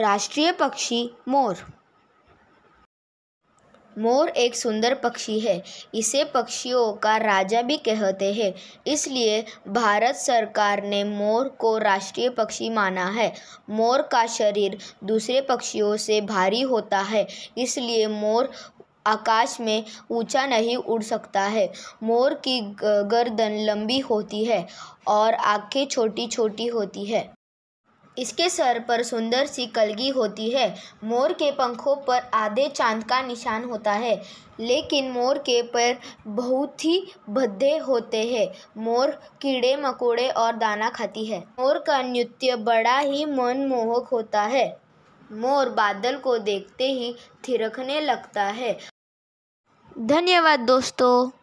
राष्ट्रीय पक्षी मोर मोर एक सुंदर पक्षी है इसे पक्षियों का राजा भी कहते हैं इसलिए भारत सरकार ने मोर को राष्ट्रीय पक्षी माना है मोर का शरीर दूसरे पक्षियों से भारी होता है इसलिए मोर आकाश में ऊंचा नहीं उड़ सकता है मोर की गर्दन लंबी होती है और आंखें छोटी छोटी होती है इसके सर पर सुंदर सी कलगी होती है मोर के पंखों पर आधे चांद का निशान होता है लेकिन मोर के पैर बहुत ही भद्दे होते हैं मोर कीड़े मकोड़े और दाना खाती है मोर का नृत्य बड़ा ही मनमोहक होता है मोर बादल को देखते ही थिरकने लगता है धन्यवाद दोस्तों